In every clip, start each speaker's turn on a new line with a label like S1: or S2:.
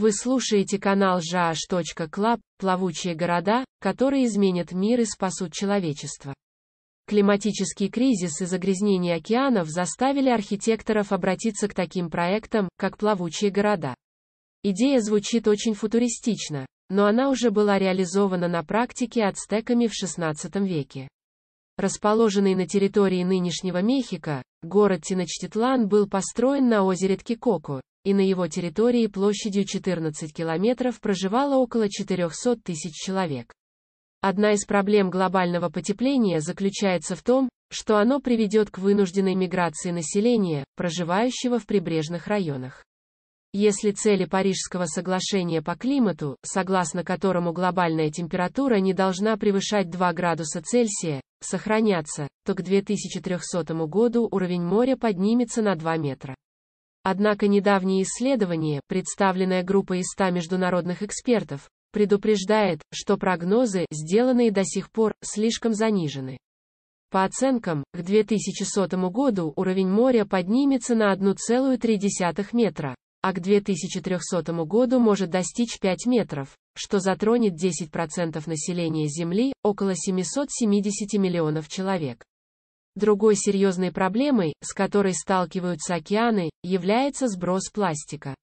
S1: Вы слушаете канал Жаш.Клаб, плавучие города, которые изменят мир и спасут человечество. Климатический кризис и загрязнение океанов заставили архитекторов обратиться к таким проектам, как плавучие города. Идея звучит очень футуристично, но она уже была реализована на практике ацтеками в XVI веке. Расположенный на территории нынешнего Мехико, город Тиночтитлан был построен на озере Ткикоку, и на его территории площадью 14 километров проживало около 400 тысяч человек. Одна из проблем глобального потепления заключается в том, что оно приведет к вынужденной миграции населения, проживающего в прибрежных районах. Если цели Парижского соглашения по климату, согласно которому глобальная температура не должна превышать 2 градуса Цельсия, сохранятся, то к 2300 году уровень моря поднимется на 2 метра. Однако недавнее исследование, представленное группой из 100 международных экспертов, предупреждает, что прогнозы, сделанные до сих пор, слишком занижены. По оценкам, к 2100 году уровень моря поднимется на 1,3 метра, а к 2300 году может достичь 5 метров, что затронет 10% населения Земли, около 770 миллионов человек. Другой серьезной проблемой, с которой сталкиваются океаны, является сброс пластика.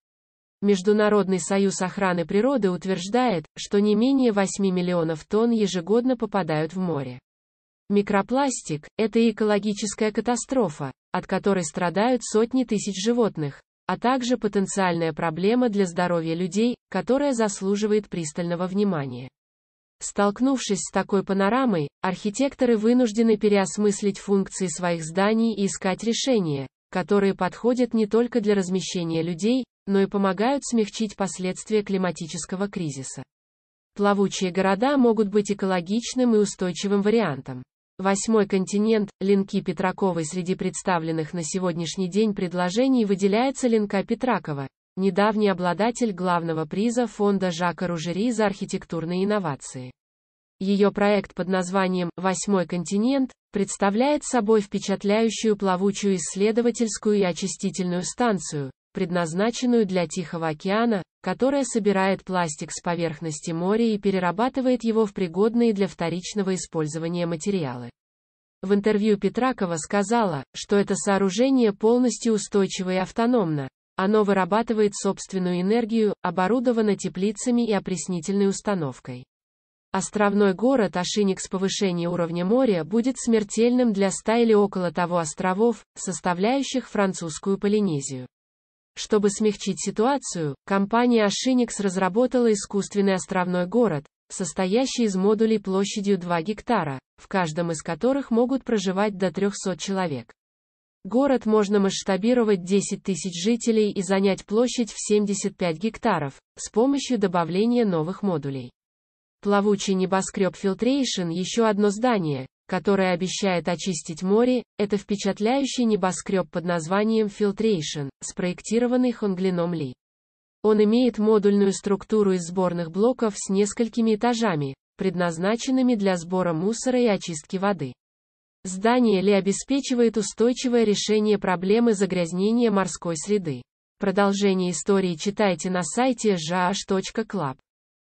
S1: Международный союз охраны природы утверждает, что не менее 8 миллионов тонн ежегодно попадают в море. Микропластик – это экологическая катастрофа, от которой страдают сотни тысяч животных, а также потенциальная проблема для здоровья людей, которая заслуживает пристального внимания. Столкнувшись с такой панорамой, архитекторы вынуждены переосмыслить функции своих зданий и искать решения, которые подходят не только для размещения людей, но и помогают смягчить последствия климатического кризиса. Плавучие города могут быть экологичным и устойчивым вариантом. Восьмой континент, линки Петраковой среди представленных на сегодняшний день предложений выделяется линка Петракова, недавний обладатель главного приза фонда Жака Ружери за архитектурные инновации. Ее проект под названием «Восьмой континент» представляет собой впечатляющую плавучую исследовательскую и очистительную станцию, предназначенную для Тихого океана, которая собирает пластик с поверхности моря и перерабатывает его в пригодные для вторичного использования материалы. В интервью Петракова сказала, что это сооружение полностью устойчиво и автономно, оно вырабатывает собственную энергию, оборудовано теплицами и опреснительной установкой. Островной город Ашиник с повышением уровня моря будет смертельным для ста или около того островов, составляющих французскую Полинезию. Чтобы смягчить ситуацию, компания Ашиникс разработала искусственный островной город, состоящий из модулей площадью 2 гектара, в каждом из которых могут проживать до 300 человек. Город можно масштабировать 10 тысяч жителей и занять площадь в 75 гектаров, с помощью добавления новых модулей. Плавучий небоскреб Filtration – еще одно здание, которое обещает очистить море, это впечатляющий небоскреб под названием Filtration, спроектированный Хонглином Ли. Он имеет модульную структуру из сборных блоков с несколькими этажами, предназначенными для сбора мусора и очистки воды. Здание ли обеспечивает устойчивое решение проблемы загрязнения морской среды. Продолжение истории читайте на сайте jh.club.